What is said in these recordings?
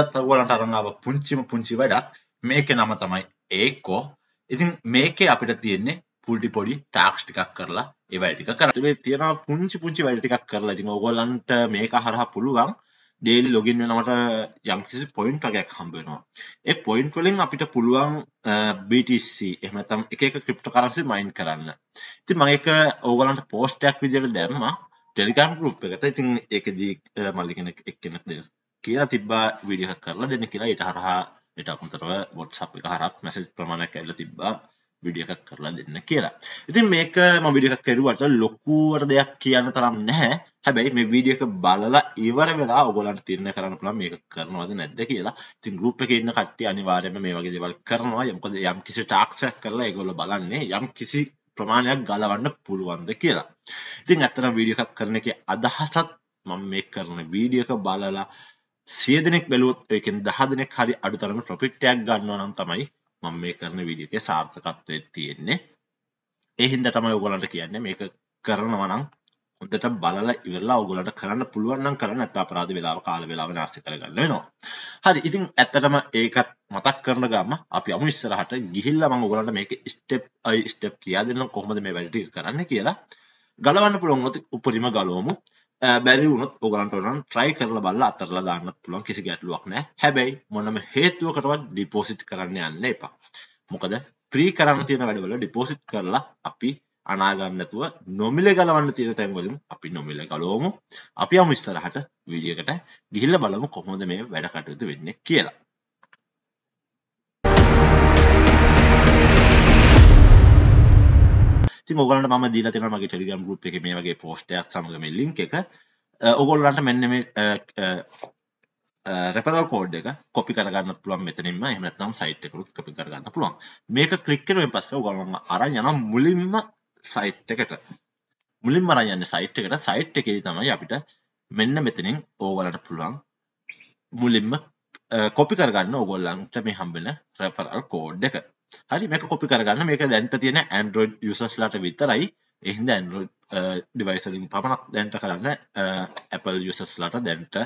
අදත් අවුවලට අරඟාව පුංචිම පුංචි වැඩක් මේක නම තමයි ඒකෝ ඉතින් මේකේ අපිට තියෙන්නේ පුඩි පොඩි ටාක්ස් ටිකක් කරලා ඒවැටික කරතුේ තියෙන පුංචි පුංචි වැඩටිකක් කරලා ඉතින් ඔගොල්ලන්ට මේක හරහා පුළුවන් ඩේල් ලොගින් වෙනවට යම්කිසි පොයින්ට් වගයක් හම්බෙනවා ඒ පොයින්ට් වලින් අපිට පුළුවන් BTC එහමතම් එක එක ක්‍රිප්ට කරන්සි මයින් කරන්න ඉති මගේක ඕගලන්ට පෝස්ටයක් විදියට දැම්ම ටෙලිකම් ගරුප් එකට ඉතින් ඒකදී මල්ලිගෙන එක්කෙනක් දෙ කියලා තිබා විඩිහක් කරලා දෙන්න කියලා ඉට හරහා ඉට අමතරව බොට්සප් එක හරත් මැසෙස් ප්‍රමාණයක් ඇල්ල තිබා විඩියක් කරලා දෙන්න කියලා ඉතින් මේක ම විඩියක් කෙරුවට ලොක්කුවට දෙයක් කියන්න තරම් නැහැ හැබැයි මේ වීඩියක බලලා ඉවර වෙලා ඔගලන්ට තිරණ කරන්න පුළන් මේක කරනවද නැද්ද කියලා තින් ගරුප් එක ඉන්න කට්ටි අනිවාර්යම මේ වගේ දෙවල් කරනවා යම්කොද යම් කිසි ටාක්ෂයක් කරලා ඒගොල්ල බලන්නේ යම් කිසි ප්‍රමාණයක් ගලවන්න පුළුවන්ද කියලා ඉතින් ඇත්තනම් වීඩියෝ එකක් කරන එක අදහසත් මම මේ කරන වීඩියක බලලා සියදනෙක් බැලුවොත් එකෙන් දහ දෙනෙක් හරි අඩුතරම ප්‍රොෆිට්ටයක් ගන්නවා නම් තමයි මම මේ කරන විඩියෝගේ සාර්ථකත්වය තියෙන්නේ. ඒ හින්දා තමයි ඔයගොල්ලන්ට කියන්නේ මේක කරනවා නම් හොඳට බලලා ඉවරලා ඔයගොල්ලන්ට කරන්න පුළුවන් නම් කරන්න නැත්නම් අපරාධ වේලාව කාල වේලාව නාස්ති කරගන්න වෙනවා. හරි ඉතින් ඇත්තටම ඒකත් මතක් කරන ගම අපි අමු ඉස්සරහට ගිහිල්ලා මම ඔයගොල්ලන්ට මේක ස්ටෙප් අයි ස්ටෙප් කියා දෙන්න කොහොමද මේ වැඩ ටික කරන්න කියලා. ගලවන්න පුළුවන් උපරිම ගලවමු. බැරි වුණොත් ඔගලන්ට ඕනනම් try කරලා බලලා අතරලා දාන්නත් පුළුවන් කිසි ගැටලුවක් නැහැ. හැබැයි මොනම හේතුවකටවත් deposit කරන්න යන්න එපා. මොකද pre කරන්න තියෙන වැඩවල deposit කරලා අපි අනාගන්න නැතුව නොමිල ගලවන්න තියෙන තැන්වලින් අපි නොමිල ගලවමු. අපි යමු ඉස්සරහට වීඩියෝ එකට ගිහිල්ලා බලමු කොහොමද මේ වැඩ කටයුතු වෙන්නේ කියලා. ති ඔගලට ම දීල තින මගේ ටෙලිගම් ගුප් එක මේ වගේ පෝස්්ටයක් සමගම ලිින් එක ඔගොල්ලන්ට මෙන්න මේ රැපරල් කෝඩ් එක කොපි කරගන්න පුළුවන් මෙතනින්ම එමනත්තම් සයිට් එකකුත් කොපි කරගන්න පුළුවන් මේක කලික්කරුවෙන් පස්ස ගොලම අර යන මුලින්ම සයිට් එකට මුලින් මරයන්න සයිට් එකට සයිට් එකේ තමයි අපිට මෙන්න මෙතනින් ඕගලට පුළුවන් මුලින්ම කොපි කරගන්න ඕගොල්ලන්ට මේ හම්බෙන රැෆරල් කෝඩ් එක හරි මේක කොපි කරගන්න මේක දැන්ට තියෙන ඇන්ඩරෝඩ් යුසස්ලාට විතරයි එහින්ද ඇන්ඩරෝඩ් ඩිවයිස්ලින් පමණක් දැන්ට කරන්න Apple යුසස්ලාට දැන්ට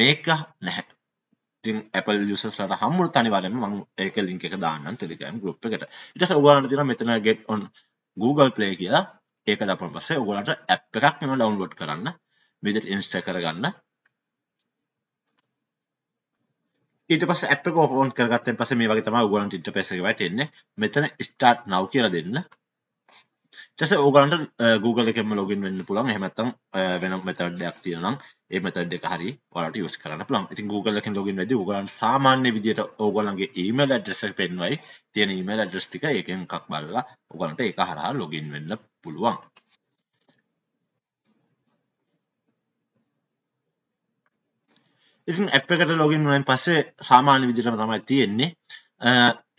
මේක නැහැ ඉතින් Apple යුසස්ලාට හම්බුනොත් අනිවාර්යයෙන්ම මම ඒක ලින්ක් එක දාන්නම් Telegram group එකට ඊට පස්සේ ඔයාලට තියෙන මෙතන get on Google Play කියලා ඒක දාපුවාන් පස්සේ ඔයාලට app එකක් එනවා download කරන්න විදිහට install කරගන්න ඊට පස් අප කෝපෝන් කරගත්තෙන් පස මේ වගේ තම ගලන්ට ඉන්ටපේසක වැටෙන්නේ මෙතන ස්ටාට් නව් කියල දෙන්න ටස ඕගලන්ට Google එකෙම ලොගින් වෙන්න පුළන් හෙමත්තම් වෙනම් මෙතඩ්ඩයක් තියනම් ඒ මෙතඩ් එක හරි වලට යස් කරන පුළන් ඉති Google එකින් ලොගින් ඇද ගලන් සාමාන්‍ය විදියට ඕගලන්ගේ ඊමල් ඇඩ්‍රෙස පෙන්වයි තියෙන ඊමල් ඇඩ්‍රස්ටික එකෙන් කක් බල්ලා උගලන්ට එක හරහා ලොගින් වෙන්න පුළුවන් ඉතින් ඇප් එකට ලොගින්ුවෙන් පස්සේ සාමාන්‍ය විදිරම තමයි තියෙන්නේ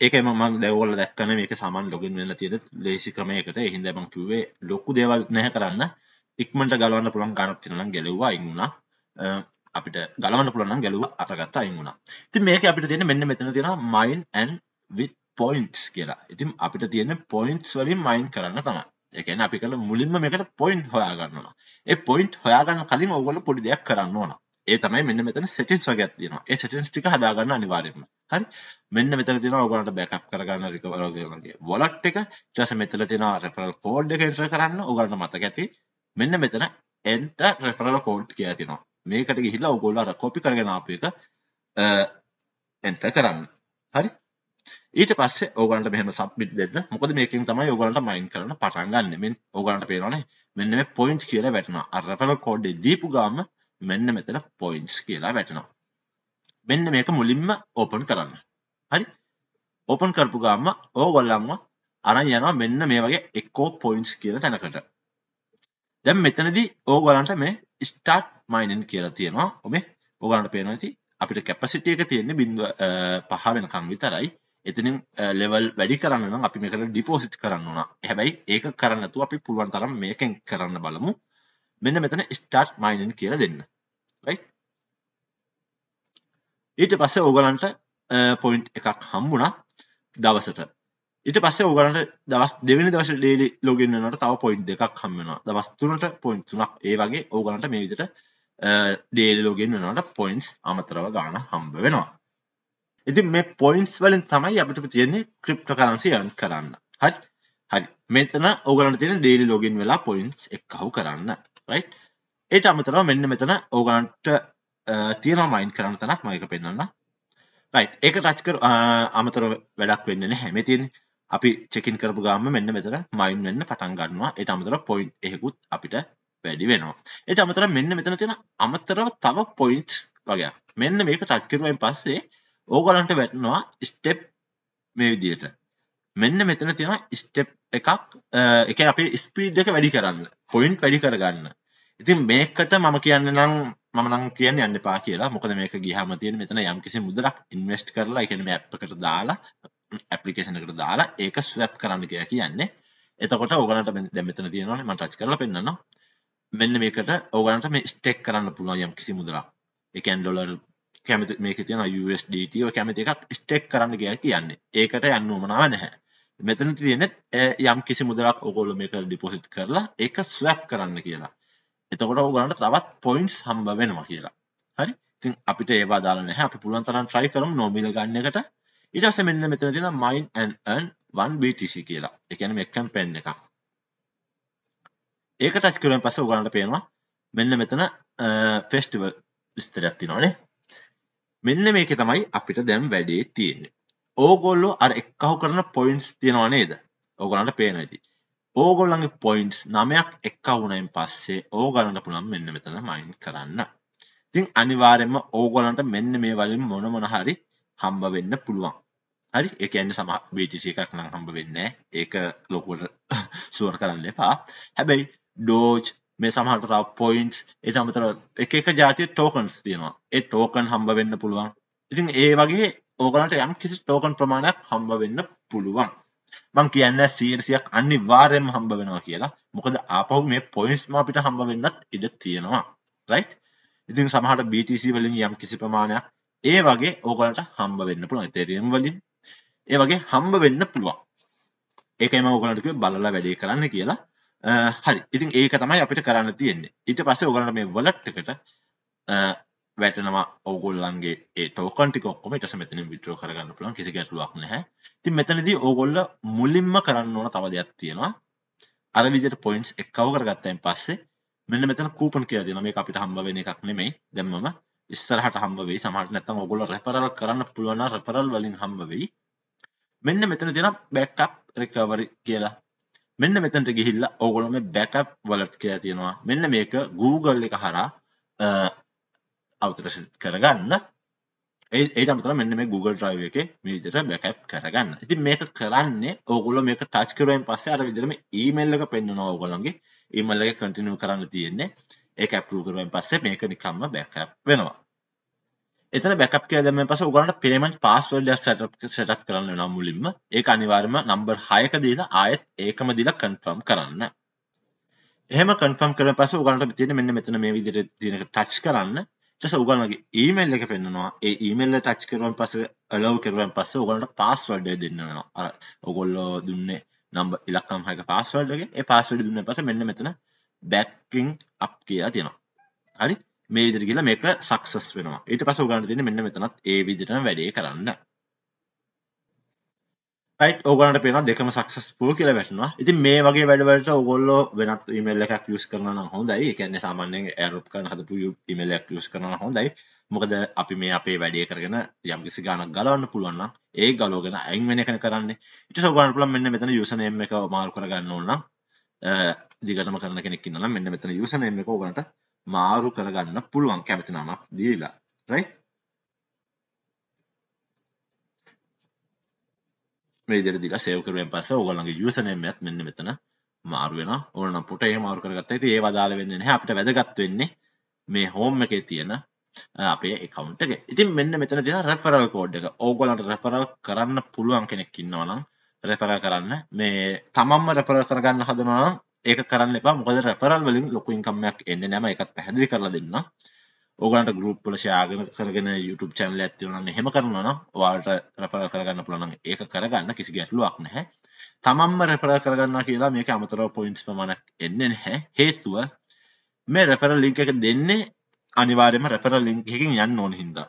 ඒක මම දැවල දක්න මේක සාමාන් ලොගින් වෙන්න තියෙන ලේසි ක්‍රමයකට එහින්දැමං කිවේ ලොක්කු දේවල් නැහැ කරන්න ඉක්මට ගලවන්න පුළන් ගනත්තිනම් ගැලෙවා ඉංුණා අපිට ගලවන්න පුළන් ගැලුව අරගත්තා ඉංුණා ති මේක අපිට තියෙන මෙන්න මෙතන තියෙන මයින් ඇන් විත් පොයින්ට්ස් කියලා ඉතින් අපිට තියෙන පොයින්ට්ස් වලින් මයින් කරන්න තමයි එකන අපි කළ මුලින්ම මේකට පොයින්් හොයා ගන්නවා ඒ පොයින්ට් හොයාගන්න කලින් ඔගොල පොඩි දෙයක් කරන්න ඕනා ඒ තමයි මෙන්න මෙතන සෙටින්ස් වගේ තියෙනවා. ඒ සෙටින්ස් ටික හදාගන්න අනිවාර්යයෙන්ම. හරි. මෙන්න මෙතන තියෙනවා ඔයගොල්ලන්ට බෑකප් කරගන්න රිකවර් වගේ. වොලට් එක ඊට පස්සේ මෙතන තියෙනවා රෙෆරල් කෝඩ් එක එන්ටර් කරන්න ඔයගොල්ලන්ට මතක ඇති. මෙන්න මෙතන enter රෙෆරල් කෝඩ් කියලා තියෙනවා. මේකට ගිහිල්ලා ඔයගොල්ලෝ අර copy කරගෙන ආපු එක එන්ටර් කරන්න. හරි. ඊට පස්සේ ඕගලන්ට මෙහෙම සබ්මිට් දෙන්න. මොකද මේකෙන් තමයි ඕගලන්ට මයින් කරන්න පටන් ගන්න. මෙන් ඕගලන්ට පේනවනේ මෙන්න මේ පොයින්ට් කියලා වැටෙනවා. අර රෙෆරල් කෝඩ් එක දීපු ගාම මෙන්න මෙතන පොයින්ස් කියලා වැටෙනවා මෙන්න මේක මුලින්ම ඕපන් කරන්න හරි ඕපන් කරපු ගාම ඕගොල්ලන්ව අරන් යනවා මෙන්න මේ වගේ එක්කෝ පොයින්ස් කියන තැනකට දැන් මෙතනදී ඕගොල්ලන්ට මේ ස්ටාර්ට් මයිනින් කියලා තියෙනවා ඔමේ ඕගොල්ලන්ට පේනවා ඇති අපිට කැපැසිටි එක තියෙන්නේ බිඳුව පහ වෙනකන් විතරයි එතනින් ලෙවල් වැඩි කරන්න නම් අපි මේකට ඩිපෝසිට් කරන්න ඕන. හැබැයි ඒක කරන්න නැතුව අපි පුළුවන් තරම් මේකෙන් කරන්න බලමු. මෙන්න මෙතන ස්ටාර්ට් මයිනින් කියලා දෙන්න ඊට පස්සේ ඕගලන්ට පොයින්ට් එකක් හම්බුණා දවසට ඊට පස්සේ ඕගලන්ට දවස් දෙවෙනි දවසේ ඩේලි ලොගින් වෙනකොට තව පොයින්ට් දෙකක් හම්බ වෙනවා දවස් තුනට පොයින්ට් තුනක් ඒ වගේ ඕගලන්ට මේ විදිහට ඩේලි ලොගින් වෙනකොට පොයින්ට්ස් අමතරව ගන්න හම්බ වෙනවා ඉතින් මේ පොයින්ට්ස් වලින් තමයි අපිට තියෙන්නේ ක්‍රිප්ටෝ කරන්සි earn කරන්න හරි හරි මෙතන ඕගලන්ට තියෙන ඩේලි ලොගින් වෙලා පොයින්ට්ස් එක්කහු කරන්න right ඒට අමතරව මෙන්න මෙතන ඕගලන්ට තියෙනවා මයින් කරන්න තැනක් මම ඒක පෙන්වන්න right ඒක ටච් කර අමතර වැඩක් වෙන්නේ නැහැ මේ තියෙන්නේ අපි චෙකින් කරපු ගාම මෙන්න මෙතන මයින් වෙන්න පටන් ගන්නවා ඊට අමතර පොයින්ට් එකකුත් අපිට වැඩි වෙනවා ඊට අමතර මෙන්න මෙතන තියෙන අමතරව තව පොයින්ට්ස් වගේ මෙන්න මේක ටච් කරුවෙන් පස්සේ ඕගලන්ට වැටෙනවා ස්ටෙප් මේ විදිහට මෙන්න මෙතන තියෙන ස්ටෙප් එකක් එක අපේ ස්පීඩ් එක වැඩි කරන්න පොයින්ට් වැඩි කරගන්න ඉතින් මේකට මම කියන්න නම් මනං කියන්න යන්න පා කියලා මොකද මේක ගිහම තියෙන මෙතන යම් කිසි මුදලක් ඉන්වස්ට් කරලා එකන ඇප්කට දාලා ඇපලිකේෂනකට දාලා ඒක ස්වැප් කරන්න කිය කියන්නේ එතකොට ඕගනට දැමතන තියෙනවන මටච් කරල පෙන්න්නවා මෙන්න මේකට ඕගනට මේ ස්ටෙක් කරන්න පුළුවන් යම් කිසි මුදලක් එකන් ඩොලර් කැමති මේක තියෙන USDT කැමති එකක් ස්ටෙක් කරන්න කිය කියන්නේ ඒකට යන්න ෝමනාව නැහැ මෙතන තියෙනෙත් යම් කිසි මුදලක් ඔගොල්ලො මේක ඩිපොසිට් කරලා ඒක ස්වැප් කරන්න කියලා. එතකොට ඔයගලන්ට තවත් පොයින්ට්ස් හම්බ වෙනවා කියලා. හරි? ඉතින් අපිට ඒවා දාලා නැහැ. අපි පුළුවන් තරම් try කරමු nominal ගන්න එකට. ඊට පස්සේ මෙන්න මෙතන තියෙනවා mine and earn 1 BTC කියලා. ඒ කියන්නේ මේ කැම්පේන් එකක්. ඒක ටච් කරුවෙන් පස්සේ ඔයගලන්ට පේනවා මෙන්න මෙතන ෆෙස්ටිවල් විස්තරයක් තියෙනවානේ. මෙන්න මේකේ තමයි අපිට දැන් වැඩේ තියෙන්නේ. ඕගොල්ලෝ අර එක්කහු කරන පොයින්ස් තියෙනවා නේද ඕගොලන්ට පේනති ඕගොල්ලන්ගේ පොයින්ස් නමයක් එක්කවුනයින් පස්සේ ඕගලන්ට පුළන් මෙන්න මෙතන මයින් කරන්න තින් අනිවාරෙන්ම ඕගොලන්ට මෙන්න මේ වලින් මොන මොනහරි හම්බ වෙන්න පුළුවන් හරි එකන්න සම බිටිසි එකක් නම් හම්බ වෙන්න ඒක ලොකුවට සුවර් කරන්න එපා හැබැයි ඩෝජ් මේ සමහට තාව පොයින්ස් එට අමතර එක එක ජාතිය ටෝකන්ස් තියෙනවා ඒ ටෝකන් හම්බ වෙන්න පුළුවන් ඉතින් ඒ වගේ ඕගලන්ට යම් කිසි ටෝකන් ප්‍රමාණයක් හම්බ වෙන්න පුළුවන්. මං කියන්න 100%ක් අනිවාර්යයෙන්ම හම්බ වෙනවා කියලා. මොකද ආපහු මේ පොයින්ට්ස් ම අපිට හම්බ වෙන්නත් ඉඩ තියෙනවා. රයිට්? ඉතින් සමහරට BTC වලින් යම් කිසි ප්‍රමාණයක් ඒ වගේ ඕගලන්ට හම්බ වෙන්න පුළුවන්. Ethereum වලින් ඒ වගේ හම්බ වෙන්න පුළුවන්. ඒකයි මම ඕගලන්ට කිව්වේ බලලා වැඩේ කරන්න කියලා. හරි. ඉතින් ඒක තමයි අපිට කරන්න තියෙන්නේ. ඊට පස්සේ ඕගලන්ට මේ wallet එකට වැටනවා ඔගොල්ලන්ගේ ඒ ටෝකන්ටික ඔක්කොම ඊට පස්සේ මෙතනින් විත්ඩ්‍රෝ කරගන්න පුළුවන් කිසි ගැටලුවක් නැහැ. ඉතින් මෙතනදී ඕගොල්ලෝ මුලින්ම කරන්න ඕන තව දෙයක් තියෙනවා. අර විදිහට පොයින්ට්ස් එක්කව කරගත්තයින් පස්සේ මෙන්න මෙතන කූපන් කියලා දෙනවා. මේක අපිට හම්බ වෙන එකක් නෙමෙයි. දැන් මම ඉස්සරහට හම්බ වෙයි. සමහරට නැත්තම් ඕගොල්ලෝ රෙෆරල් කරන්න පුළුවන් නම් රෙෆරල් වලින් හම්බ වෙයි. මෙන්න මෙතන තියෙනවා බෑකප් රිකවරි කියලා. මෙන්න මෙතනට ගිහිල්ලා ඕගොල්ලෝ මේ බෑකප් වලට කියලා තියෙනවා. මෙන්න මේක Google එක හරහා අවතරශ කරගන්න ඒට අමතර මෙන්න මේ Google ්‍රයිව එක විදිට බැකැප් කරගන්න ඉති මේක කරන්නේ ඕගොල මේක ටච් කරුවෙන් පස්සේ අර විදිරම ඊමල්ලක පෙන්න්න ඕගොලන්ගේ ඊමල්ලගේ කටිනු කරන්න තියෙන්නේ ඒ ඇපරු කරුවෙන් පස්සේ මේක නිකම්ම බැකැප් වෙනවා එතන බැකප් කියදම පස ගට පේමට පස්වල්ඩ සටක් සටක් කරන්න නම් මුලින්ම ඒ අනිවාර්ම නම්බර් හයක දීලා ආයත් ඒකම දිලා කන්ෆම් කරන්න එහම කන්ෆම් කර පස ගට තින මෙන්න මෙතන මේ විදිර තිනක ටච් කරන්න ඊට පස්සේ ඔයගලගේ ඊමේල් එක පෙන්නනවා. ඒ ඊමේල් එක ටච් කරුවන් පස්සේ allow කරුවන් පස්සේ ඔයගලන්ට පාස්වර්ඩ් එක දෙන්න වෙනවා. අර ඔයගොල්ලෝ දුන්නේ නම්බර් ඉලක්කම් හයක පාස්වර්ඩ් එක. ඒ පාස්වර්ඩ් දුන්න පස්සේ මෙන්න මෙතන backing up කියලා තියෙනවා. හරි? මේ විදිහට කියලා මේක සක්සස් වෙනවා. ඊට පස්සේ ඔයගලන්ට තියෙන්නේ මෙන්න මෙතනත් ඒ විදිහටම වැඩේ කරන්න. ඔගලට පෙන දෙකම සක්සස්පුූ කියල වැටනවා ඉති මේ වගේ වැඩවලට ඔගොල්ල වෙනත් ඉමල් එකක් ලියස් කරන හොඳයි එකන්නේ සාමාන්‍යෙන් ඇරුප් කන හදපු ඉමල්ලක් ලියස් කරන හොඳයි මොකද අපි මේ අපේ වැඩිය කරගෙන යම්කිසි ගානක් ගලවන්න පුළුවන්න ඒ ගලෝගෙන ඇයින් වෙන කන කරන්න ඉට සගන පුලන් මෙන්න මෙතන යුසනයම එක මාල් කරගන්න ඕන්න දිගටම කරන කෙනෙක් න්න මෙන්න මෙතන යුසනයම එක ඕගනට මාරු කරගන්න පුළුවන් කැමතිනමක් දීලා රයි මේ දෙර දිලා සේව් කරුවෙන් පස්සේ ඕගොල්ලන්ගේ යූසර් නේම් එකත් මෙන්න මෙතන මාරු වෙනවා ඕනනම් පොට එහෙම මාරු කරගත්තා ඉතින් ඒ වදාළ වෙන්නේ නැහැ අපිට වැදගත් වෙන්නේ මේ හෝම් එකේ තියෙන අපේ account එක. ඉතින් මෙන්න මෙතන තියෙන referral code එක. ඕගොල්ලන්ට referral කරන්න පුළුවන් කෙනෙක් ඉන්නවා නම් රෙෆරල් කරන්න මේ තමම්ම රෙෆරල් කරගන්න හදනවා ඒක කරන්න එපා මොකද රෙෆරල් වලින් ලොකු ඉන්කම්යක් එන්නේ නැම ඒකත් පැහැදිලි කරලා දෙන්න ඕගලන්ට ගරුප් වල ෂයාගෙන කරගෙන YouTube channel ඇත්තේ නම් එහෙම කරනවා නම් ඔයාලට රෙෆරල් කරගන්න පුළුවන් නම් ඒක කරගන්න කිසි ගැටලුවක් නැහැ. තමන්ම රෙෆරල් කරගන්නවා කියලා මේක අමතරව පොයින්ට්ස් ප්‍රමාණයක් එන්නේ නැහැ. හේතුව මේ රෙෆරල් ලින්ක් එක දෙන්නේ අනිවාර්යයෙන්ම රෙෆරල් ලින්ක් එකකින් යන්න ඕන හින්දා.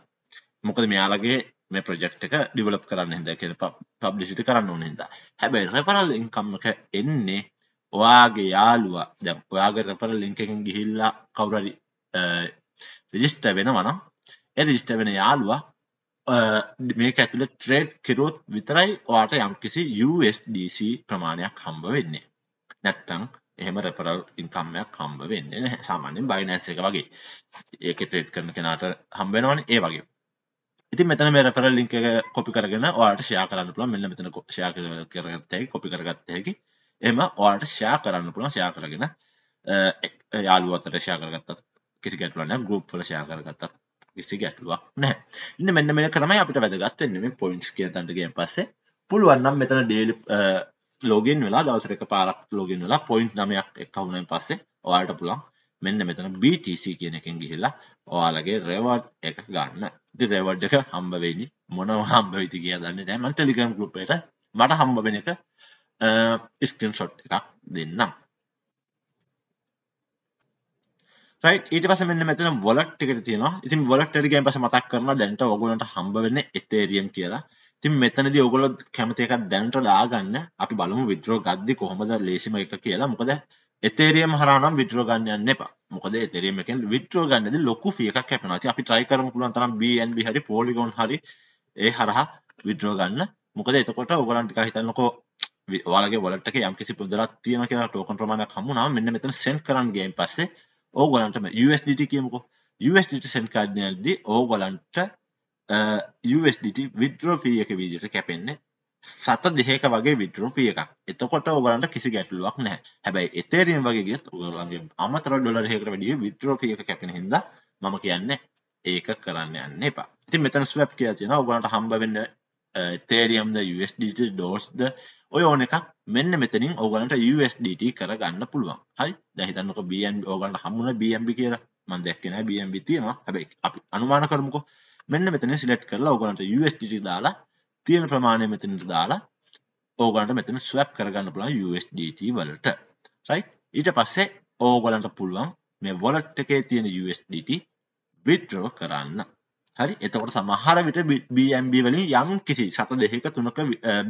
මොකද මෙයාලගේ මේ ප්‍රජෙක්් එක ඩිවලප් කරන්න හිද කියෙන පබ්ලිසිට කරන්න ඕන හිද හැබැයි රැපරල් ඉංකම්මක එන්නේ ඔයාගේ යාලුවා දැම් ඔයාගේ රැපර ලිංකකින් ගිහිල්ලා කවුරරි රෙජිස්ටර් වෙනවා නම් ඒ රෙජිස්ටර් වෙන යාළුවා මේක ඇතුළ ට්‍රේඩ් කිරුවොත් විතරයි ඔයාට යම්කිසි USDC ප්‍රමාණයක් හම්බ වෙන්නේ නැත්තං එහෙම රෙපරල් ඉන්කම්මයක් හම්බ වෙන්න නැහැ සාමාන්‍යෙන් බයිනැස් එක වගේ ඒක ට්‍රේඩ් කරන කෙනාට හම්බෙනවන ඒ වගේ ඉතින් මෙතන මේ රෙපරල් ලින්ක එක කොපි කරගෙන ඔයාට ෂෙයා කරන්න පුළුවන් මෙන්න මෙතන ෂෙයා කරගත්ත හැකි කොපි කරගත්ත හැකි එහෙම ඔයාට ෂෙයා කරන්න පුළුවන් ෂෙයා කරගෙන යාළුවෝ අතර ෂෙයා කරගත්තත් කිසි ගැටලුවන ගුප් වල ෂයා කරගත්තත් කිසි ගැටලුවක් නැහැ. ඉන්න මෙන්න මේක තමයි අපිට වැදගත් වෙන්නේ මේ පොයින්ට්ස් කියන තැනට ගියන් පස්සේ පුළුවන් නම් මෙතන ඩේලි ලොගින් වෙලා දවසට එක පාරක් ලොගින් වෙලා පොයින්ට් 9ක් එක්වුණාන් පස්සේ ඔයාලට පුළුවන් මෙන්න මෙතන BTC කියන එකෙන් ගිහිල්ලා ඔයාලගේ රෙවඩ් එක ගන්න. ඉතින් රෙවඩ් එක හම්බ වෙන්නේ මොනවා හම්බ වෙයිද කියලා දන්නේ නැහැ. මම Telegram group එකට මට හම්බ වෙන එක ස්ක්‍රීන්ෂොට් එකක් දෙන්නම්. රයිට් ඊට පස්සේ මෙන්න මෙතන wallet එකට තියෙනවා. ඉතින් wallet එකට ගියන් පස්සේ මතක් කරනවා දැනට ඕගොල්ලන්ට හම්බ වෙන්නේ Ethereum කියලා. ඉතින් මෙතනදී ඕගොල්ලෝ කැමති එකක් දැනට දාගන්න. අපි බලමු withdraw ගද්දි කොහොමද ලේසිම එක කියලා. මොකද Ethereum හරහා නම් withdraw ගන්න යන්න එපා. මොකද Ethereum එකෙන් withdraw ගන්නදී ලොකු fee එකක් කැපෙනවා. ඉතින් අපි try කරමු පුළුවන් තරම් BNB හරි Polygon හරි ඒ හරහා withdraw ගන්න. මොකද එතකොට ඕගොල්ලන් ටිකක් හිතන්නකෝ ඔයාලගේ වලට් එකේ යම්කිසි පුදලක් තියෙනවා කියලා ටෝකන් ප්‍රමාණයක් හම්බුනහම මෙන්න මෙතන send කරන්න ගියන් පස්සේ ඕගොලන්ටම USDT කියමුකෝ USDT සෙන්ට් කාඩ්නයල්දී ඕගොලන්ට USDT විද්‍රෝ පී එක විදියට කැපෙන්නේ සත දෙහක වගේ විද්‍රෝ පිය එකක් එතකොට ඔගලන්ට කිසි ගැටලුවක් නෑ හැබැයි එතේරියම් වගේ ගියත් ඔයගලන්ගේ අමතර ඩොලර් එකකට වැඩිය විද්‍රෝ පිය එක කැපෙන හින්දා මම කියන්නේ ඒක කරන්න යන්න එපා. ඉතින් මෙතන ස්වැප් කියලා තියෙනවා ඔයගලන්ට හම්බ වෙන්න එතේරියම්ද USDT ඩෝස්ද ඔය ඕන එකක් මෙන්න මෙතනින් ඕගලන්ට USDT කරගන්න පුළුවන් හරි දැහිතන්නක BNB ඕගලන්ට හම්බුන BNB කියලා මම දැක්කේ නැහැ BNB තියෙනවා හැබැයි අපි අනුමාන කරමුකෝ මෙන්න මෙතන සිලෙක්ට් කරලා ඕගලන්ට USDT දාලා තියෙන ප්‍රමාණය මෙතනට දාලා ඕගලන්ට මෙතන ස්වැප් කරගන්න පුළුවන් USDT වලට right ඊට පස්සේ ඕගලන්ට පුළුවන් මේ wallet එකේ තියෙන USDT withdraw කරන්න හරි එතකොට සමහර විට BNB වලින් යම් කිසි සත දෙක තුනක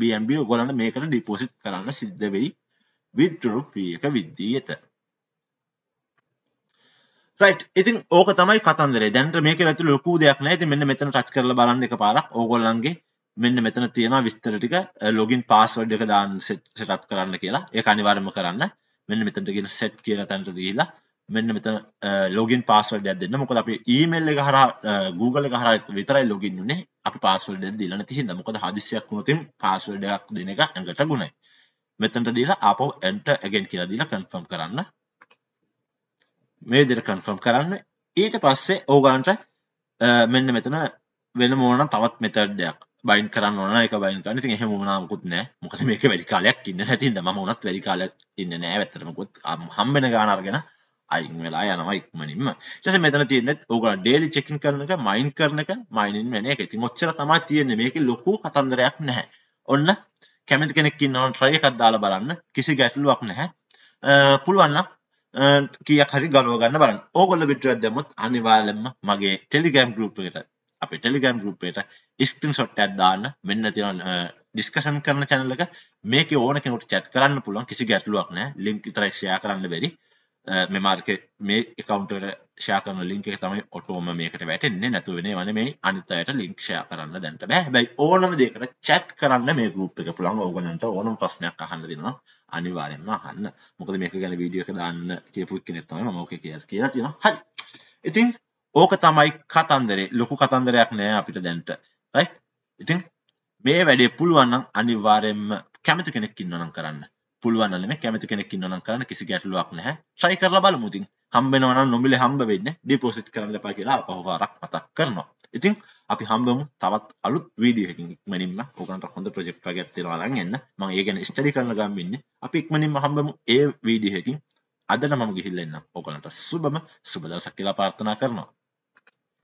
BNB ඔයගොල්ලන්ට මේකට ඩිපොසිට් කරන්න සිද්ධ වෙයි withdraw fee එක විදියට right ඉතින් ඕක තමයි කතන්දරේ දැනට මේකේ ඇතුළේ ලොකු දෙයක් නැහැ ඉතින් මෙන්න මෙතන ටච් කරලා බලන්න එකපාරක් ඕගොල්ලන්ගේ මෙන්න මෙතන තියෙන විස්තර ටික login password එක දාන්න set up කරන්න කියලා ඒක අනිවාර්යම කරන්න මෙන්න මෙතනට ගිහින් set කියලා තැනට දීලා මෙන්න මෙතන ලොගින් පස්සවල් දෙයක් දෙන්න මොකද අපි ඊමේල් එක හරහා Google එක හරහා විතරයි ලොගින් උනේ අපි පාස්වර්ඩ් එක දීලා නැති හින්දා මොකද හදිස්සියක් වුණොතින් පාස්වර්ඩ් එකක් දෙන එක ඇඟට ගුණයි මෙතනට දීලා ආපහු enter again කියලා දීලා confirm කරන්න මේ විදිහට confirm කරන්න ඊට පස්සේ ඕගාන්ට මෙන්න මෙතන වෙන මොන තවත් මෙතඩ් එකක් බයින් කරන්න ඕන එක බයින් කරන්න. ඉතින් එහෙම වුණා මොකුත් නැහැ. මොකද මේක වැඩි කාලයක් ඉන්න නැති ඉඳ මම උනත් වැඩි කාලයක් ඉන්නේ නැහැ. ඇත්තටම මොකොත් හම්බෙන ගාන අරගෙන අයින් වෙලා යනවා ඉක්මනින්ම ඊට පස්සේ මෙතන තියෙන්නේ ඕගොල්ලෝ ඩේලි චෙක් ඉන් කරන එක මයින් කරන එක මයින්ින් වෙන එක ඉතින් ඔච්චර තමයි තියෙන්නේ මේකේ ලොකු කතන්දරයක් නැහැ ඔන්න කැමති කෙනෙක් ඉන්නවනම් try එකක් දාලා බලන්න කිසි ගැටලුවක් නැහැ පුළුවන් නම් කියක් හරි ගලව ගන්න බලන්න. ඕගොල්ලෝ විතරක් දැම්මොත් අනිවාර්යයෙන්ම මගේ Telegram group එකට අපේ Telegram group එකට screenshot එකක් දාන්න මෙන්න තියෙන discussion කරන channel එක මේකේ ඕන කෙනෙකුට chat කරන්න පුළුවන් කිසි ගැටලුවක් නැහැ. link විතරයි share කරන්න බැරි. මෙම අර්ක මේ එකකවන්ට ශාකරන ලින්ක තමයි ඔටෝම මේකට වැටෙන්නේ නැතු වෙන වන මේ අනිතයට ලිංක්ෂය කරන්න දැන්ට බැහැබැයි ඕනම දෙකට චැට් කරන්න මේ ගරුප් එක පුළන් ඕගනට ඕනම් ප්‍රශ්නයක් අහන්න දෙනවා අනිවාරෙන්ම අහන්න මොකද මේක ගැන වීඩියක දාන්න කියපුත් කෙනෙත්තම මෝක කිය කියලා තියෙන හරි ඉතින් ඕක තමයි කතන්දරේ ලොකු කතන්දරයක් නෑ අපිට දැන්ට රයි ඉතින් මේ වැඩේ පුළුවන්නම් අනිවාරෙන්ම කැමති කෙනෙක් ඉන්නනම් කරන්න පුළුවන් මේ කැමති කෙනෙක් ඉන්නවනම් කරන්න කිසි ගැටලුවක් නැහැ. try කරලා බලමු ඉතින්. හම්බෙනවනම් නොමිලේ හම්බ වෙන්නේ deposit කරන්න එපා කියලා අපව වාරක් මතක් කරනවා. ඉතින් අපි හම්බමු තවත් අලුත් වීඩියෝ එකකින් ඉක්මනින්ම ඕගලන්ට හොඳ ප්‍රොජෙක්ට් එකක් තියෙනවා නම් එන්න. මම ඒ ගැන ස්ටඩි කරන්න ගම් ඉන්නේ. අපි ඉක්මනින්ම හම්බමු ඒ වීඩියෝ එකකින්. අදට මම ගිහිල්ලා එන්නම්. ඕගලන්ට සුබම සුබ දවසක් කියලා ප්‍රාර්ථනා කරනවා.